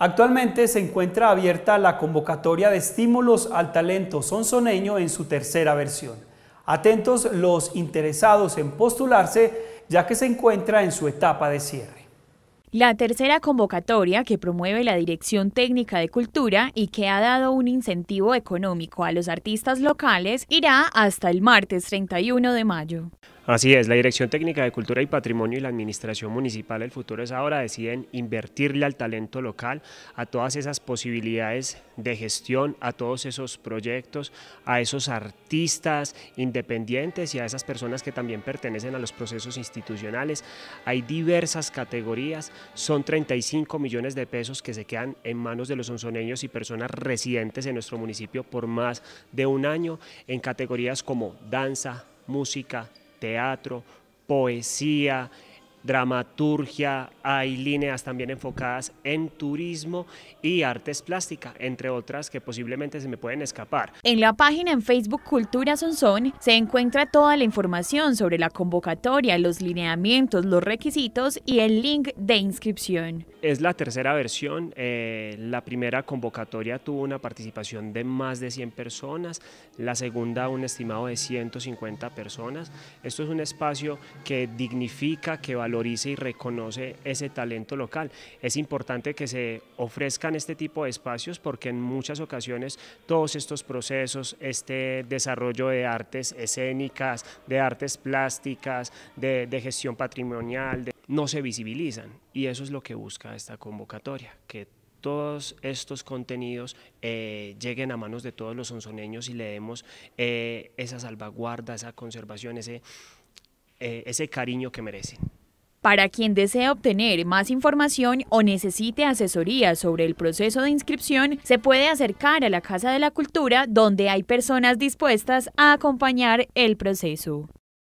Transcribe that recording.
Actualmente se encuentra abierta la convocatoria de estímulos al talento sonsoneño en su tercera versión. Atentos los interesados en postularse ya que se encuentra en su etapa de cierre. La tercera convocatoria que promueve la Dirección Técnica de Cultura y que ha dado un incentivo económico a los artistas locales irá hasta el martes 31 de mayo. Así es, la Dirección Técnica de Cultura y Patrimonio y la Administración Municipal del Futuro es ahora deciden invertirle al talento local, a todas esas posibilidades de gestión, a todos esos proyectos, a esos artistas independientes y a esas personas que también pertenecen a los procesos institucionales. Hay diversas categorías, son 35 millones de pesos que se quedan en manos de los onzoneños y personas residentes en nuestro municipio por más de un año en categorías como danza, música, teatro, poesía, dramaturgia, hay líneas también enfocadas en turismo y artes plásticas, entre otras que posiblemente se me pueden escapar. En la página en Facebook Cultura Sonson se encuentra toda la información sobre la convocatoria, los lineamientos, los requisitos y el link de inscripción. Es la tercera versión, eh, la primera convocatoria tuvo una participación de más de 100 personas, la segunda un estimado de 150 personas. Esto es un espacio que dignifica, que valorice y reconoce ese talento local. Es importante que se ofrezcan este tipo de espacios porque en muchas ocasiones todos estos procesos, este desarrollo de artes escénicas, de artes plásticas, de, gestión patrimonial, no se visibilizan y eso es lo que busca esta convocatoria, que todos estos contenidos eh, lleguen a manos de todos los sonzoneños y le demos eh, esa salvaguarda, esa conservación, ese, eh, ese cariño que merecen. Para quien desee obtener más información o necesite asesoría sobre el proceso de inscripción, se puede acercar a la Casa de la Cultura, donde hay personas dispuestas a acompañar el proceso.